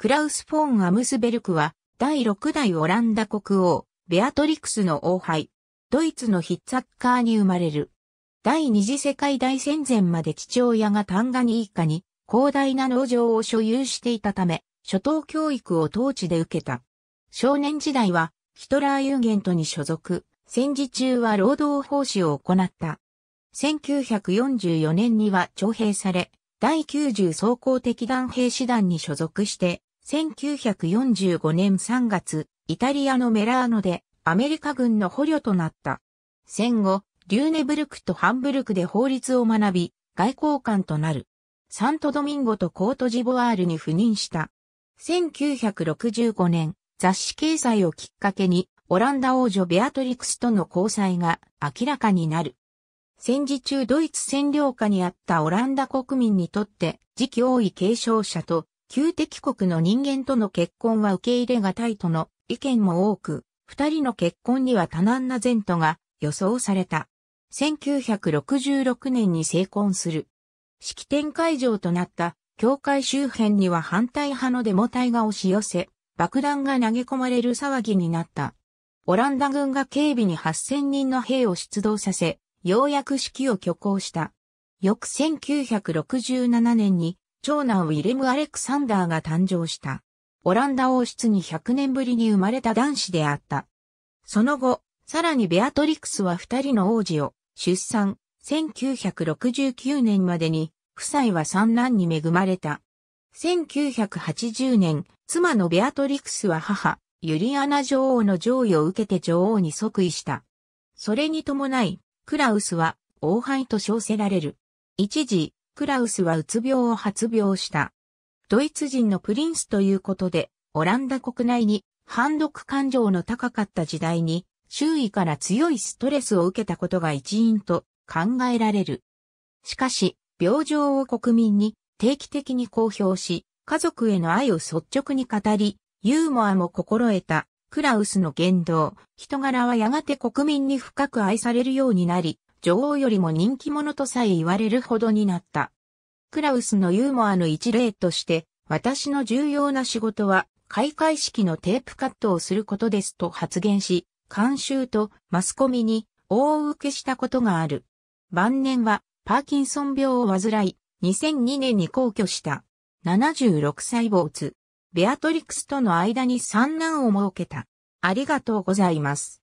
クラウス・フォン・アムスベルクは、第6代オランダ国王、ベアトリクスの王妃、ドイツのヒッツァッカーに生まれる。第二次世界大戦前まで父親がタンガニーカに広大な農場を所有していたため、初等教育を当地で受けた。少年時代はヒトラーユーゲントに所属、戦時中は労働奉仕を行った。1944年には徴兵され、第90装甲敵団兵士団に所属して、1945年3月、イタリアのメラーノでアメリカ軍の捕虜となった。戦後、リューネブルクとハンブルクで法律を学び、外交官となる。サントドミンゴとコートジボワールに赴任した。1965年、雑誌掲載をきっかけに、オランダ王女ベアトリクスとの交際が明らかになる。戦時中ドイツ占領下にあったオランダ国民にとって、次期王位継承者と旧敵国の人間との結婚は受け入れがたいとの意見も多く、二人の結婚には多難な前途が予想された。1966年に成婚する。式典会場となった教会周辺には反対派のデモ隊が押し寄せ、爆弾が投げ込まれる騒ぎになった。オランダ軍が警備に8000人の兵を出動させ、ようやく式を挙行した。翌1967年に長男ウィレム・アレクサンダーが誕生した。オランダ王室に100年ぶりに生まれた男子であった。その後、さらにベアトリクスは二人の王子を出産、1969年までに、夫妻は三男に恵まれた。1980年、妻のベアトリクスは母、ユリアナ女王の上位を受けて女王に即位した。それに伴い、クラウスは王廃と称せられる。一時、クラウスはうつ病を発病した。ドイツ人のプリンスということで、オランダ国内に反毒感情の高かった時代に、周囲から強いストレスを受けたことが一因と考えられる。しかし、病状を国民に定期的に公表し、家族への愛を率直に語り、ユーモアも心得たクラウスの言動、人柄はやがて国民に深く愛されるようになり、女王よりも人気者とさえ言われるほどになった。クラウスのユーモアの一例として、私の重要な仕事は、開会式のテープカットをすることですと発言し、監修とマスコミに大受けしたことがある。晩年はパーキンソン病を患い、2002年に皇居した。76歳つベアトリクスとの間に三男を設けた。ありがとうございます。